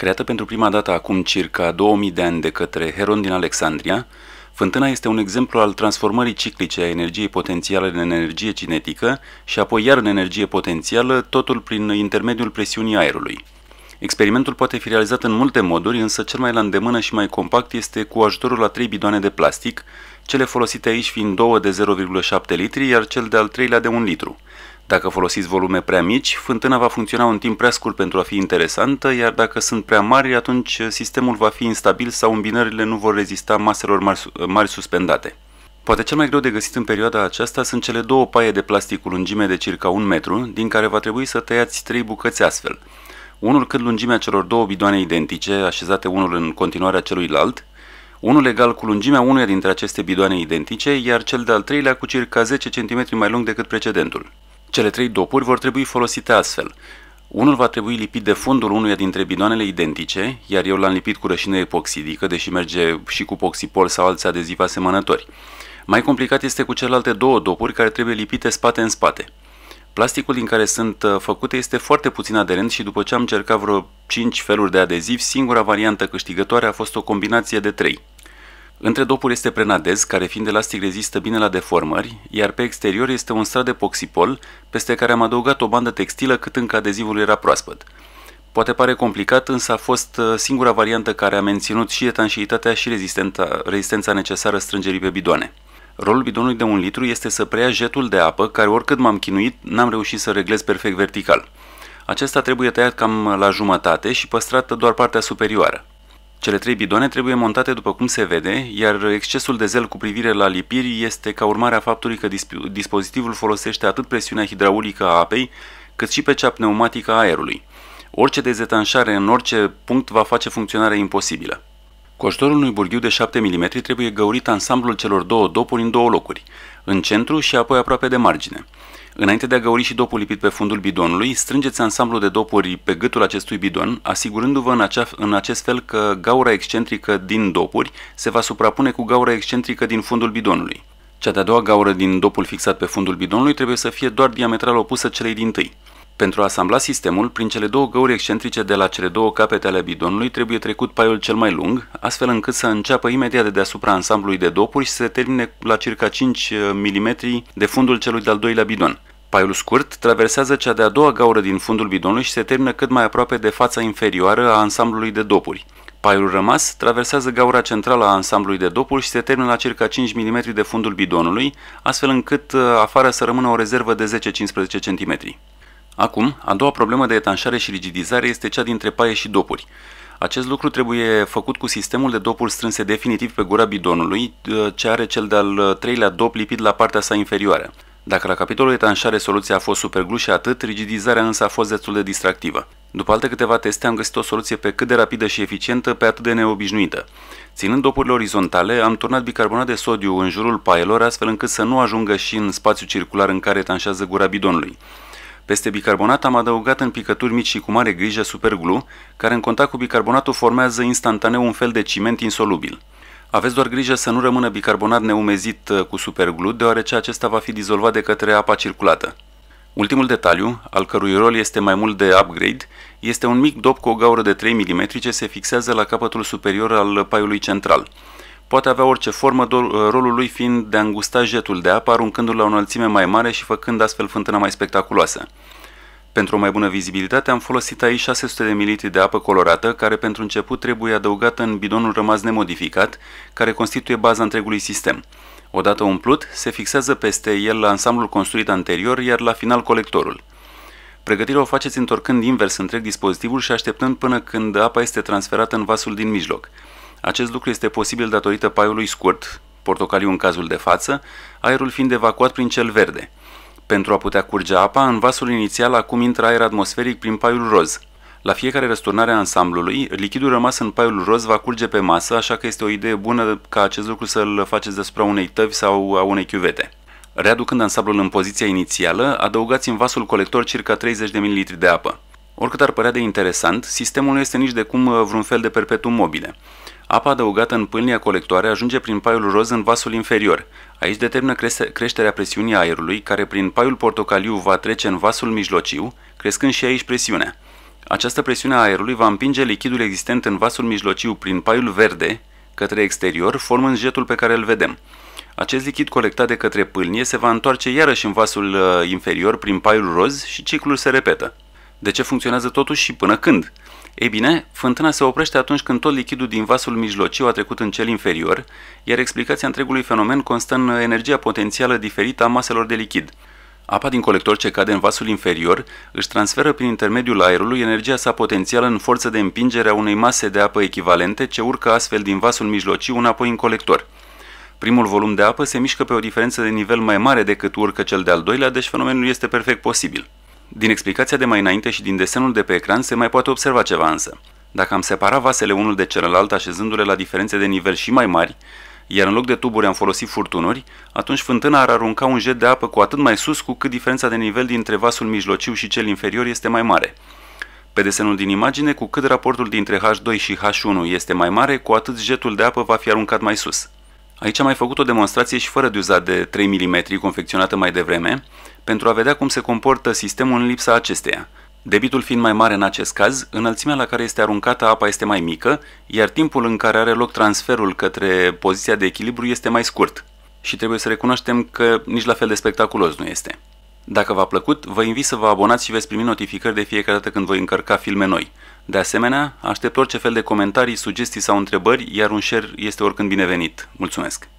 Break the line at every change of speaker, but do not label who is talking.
Creată pentru prima dată acum circa 2000 de ani de către Heron din Alexandria, fântâna este un exemplu al transformării ciclice a energiei potențiale în energie cinetică și apoi iar în energie potențială, totul prin intermediul presiunii aerului. Experimentul poate fi realizat în multe moduri, însă cel mai la îndemână și mai compact este cu ajutorul a trei bidoane de plastic, cele folosite aici fiind două de 0,7 litri, iar cel de-al treilea de 1 litru. Dacă folosiți volume prea mici, fântâna va funcționa un timp prea scurt pentru a fi interesantă, iar dacă sunt prea mari, atunci sistemul va fi instabil sau îmbinările nu vor rezista maselor mari, mari suspendate. Poate cel mai greu de găsit în perioada aceasta sunt cele două paie de plastic cu lungime de circa 1 metru, din care va trebui să tăiați 3 bucăți astfel. Unul cât lungimea celor două bidoane identice, așezate unul în continuarea celuilalt, unul egal cu lungimea unuia dintre aceste bidoane identice, iar cel de-al treilea cu circa 10 cm mai lung decât precedentul. Cele trei dopuri vor trebui folosite astfel. Unul va trebui lipit de fundul unuia dintre bidoanele identice, iar eu l-am lipit cu rășină epoxidică, deși merge și cu poxipol sau alți adezivi asemănători. Mai complicat este cu celelalte două dopuri care trebuie lipite spate în spate. Plasticul din care sunt uh, făcute este foarte puțin aderent și după ce am încercat vreo 5 feluri de adeziv, singura variantă câștigătoare a fost o combinație de 3. Între dopul este prenadez, care fiind elastic rezistă bine la deformări, iar pe exterior este un strat de poxipol, peste care am adăugat o bandă textilă cât încă adezivul era proaspăt. Poate pare complicat, însă a fost uh, singura variantă care a menținut și etanșeitatea și rezistența necesară strângerii pe bidoane. Rolul bidonului de un litru este să preia jetul de apă, care oricât m-am chinuit, n-am reușit să reglez perfect vertical. Acesta trebuie tăiat cam la jumătate și păstrată doar partea superioară. Cele trei bidoane trebuie montate după cum se vede, iar excesul de zel cu privire la lipiri este ca urmare a faptului că disp dispozitivul folosește atât presiunea hidraulică a apei, cât și pe cea pneumatică a aerului. Orice dezetanșare în orice punct va face funcționarea imposibilă. Coștorul unui burghiu de 7 mm trebuie găurit ansamblul celor două dopuri în două locuri, în centru și apoi aproape de margine. Înainte de a găuri și dopul lipit pe fundul bidonului, strângeți ansamblul de dopuri pe gâtul acestui bidon, asigurându-vă în, acea, în acest fel că gaura excentrică din dopuri se va suprapune cu gaura excentrică din fundul bidonului. Cea de-a doua gaură din dopul fixat pe fundul bidonului trebuie să fie doar diametral opusă celei din tâi. Pentru a asambla sistemul, prin cele două găuri excentrice de la cele două capete ale bidonului trebuie trecut paiul cel mai lung, astfel încât să înceapă imediat de deasupra ansamblului de dopuri și să se termine la circa 5 uh, mm de fundul celui de-al doilea bidon. Paiul scurt traversează cea de-a doua gaură din fundul bidonului și se termină cât mai aproape de fața inferioară a ansamblului de dopuri. Paiul rămas traversează gaura centrală a ansamblului de dopuri și se termină la circa 5 mm de fundul bidonului, astfel încât uh, afară să rămână o rezervă de 10-15 cm. Acum, a doua problemă de etanșare și rigidizare este cea dintre paie și dopuri. Acest lucru trebuie făcut cu sistemul de dopuri strânse definitiv pe gura bidonului, ă, ce are cel de-al treilea dop lipit la partea sa inferioară. Dacă la capitolul etanșare soluția a fost superglu și atât, rigidizarea însă a fost destul de distractivă. După alte câteva teste am găsit o soluție pe cât de rapidă și eficientă, pe atât de neobișnuită. Ținând dopurile orizontale, am turnat bicarbonat de sodiu în jurul paielor astfel încât să nu ajungă și în spațiu circular în care etanșează gura bidonului. Peste bicarbonat am adăugat în picături mici și cu mare grijă superglu, care în contact cu bicarbonatul formează instantaneu un fel de ciment insolubil. Aveți doar grijă să nu rămână bicarbonat neumezit uh, cu superglu, deoarece acesta va fi dizolvat de către apa circulată. Ultimul detaliu, al cărui rol este mai mult de upgrade, este un mic dop cu o gaură de 3 mm ce se fixează la capătul superior al paiului central. Poate avea orice formă, uh, rolul lui fiind de a îngusta jetul de apă, aruncându-l la o înălțime mai mare și făcând astfel fântâna mai spectaculoasă. Pentru o mai bună vizibilitate am folosit aici 600 de ml de apă colorată, care pentru început trebuie adăugată în bidonul rămas nemodificat, care constituie baza întregului sistem. Odată umplut, se fixează peste el la ansamblul construit anterior, iar la final colectorul. Pregătirea o faceți întorcând invers întreg dispozitivul și așteptând până când apa este transferată în vasul din mijloc. Acest lucru este posibil datorită paiului scurt, portocaliu în cazul de față, aerul fiind evacuat prin cel verde. Pentru a putea curge apa, în vasul inițial acum intră aer atmosferic prin paiul roz. La fiecare răsturnare a ansamblului, lichidul rămas în paiul roz va curge pe masă, așa că este o idee bună ca acest lucru să-l faceți deasupra unei tăvi sau a unei chiuvete. Readucând ansamblul în poziția inițială, adăugați în vasul colector circa 30 de ml de apă. Oricât ar părea de interesant, sistemul nu este nici de cum uh, vreun fel de perpetuum mobile. Apa adăugată în pâlnia colectoare ajunge prin paiul roz în vasul inferior. Aici determină creșterea presiunii aerului, care prin paiul portocaliu va trece în vasul mijlociu, crescând și aici presiunea. Această presiune a aerului va împinge lichidul existent în vasul mijlociu prin paiul verde către exterior, formând jetul pe care îl vedem. Acest lichid colectat de către pâlnie se va întoarce iarăși în vasul uh, inferior prin paiul roz și ciclul se repetă. De ce funcționează totuși și până când? Ei bine, fântâna se oprește atunci când tot lichidul din vasul mijlociu a trecut în cel inferior, iar explicația întregului fenomen constă în energia potențială diferită a maselor de lichid. Apa din colector ce cade în vasul inferior își transferă prin intermediul aerului energia sa potențială în forță de împingere a unei mase de apă echivalente ce urcă astfel din vasul mijlociu înapoi în colector. Primul volum de apă se mișcă pe o diferență de nivel mai mare decât urcă cel de-al doilea, deci fenomenul este perfect posibil. Din explicația de mai înainte și din desenul de pe ecran se mai poate observa ceva însă. Dacă am separa vasele unul de celălalt așezându-le la diferențe de nivel și mai mari, iar în loc de tuburi am folosit furtunuri, atunci fântâna ar arunca un jet de apă cu atât mai sus cu cât diferența de nivel dintre vasul mijlociu și cel inferior este mai mare. Pe desenul din imagine, cu cât raportul dintre H2 și H1 este mai mare, cu atât jetul de apă va fi aruncat mai sus. Aici am mai făcut o demonstrație și fără duza de 3 mm confecționată mai devreme, pentru a vedea cum se comportă sistemul în lipsa acesteia. Debitul fiind mai mare în acest caz, înălțimea la care este aruncată apa este mai mică, iar timpul în care are loc transferul către poziția de echilibru este mai scurt. Și trebuie să recunoaștem că nici la fel de spectaculos nu este. Dacă v-a plăcut, vă invit să vă abonați și veți primi notificări de fiecare dată când voi încărca filme noi. De asemenea, aștept orice fel de comentarii, sugestii sau întrebări, iar un share este oricând binevenit. Mulțumesc!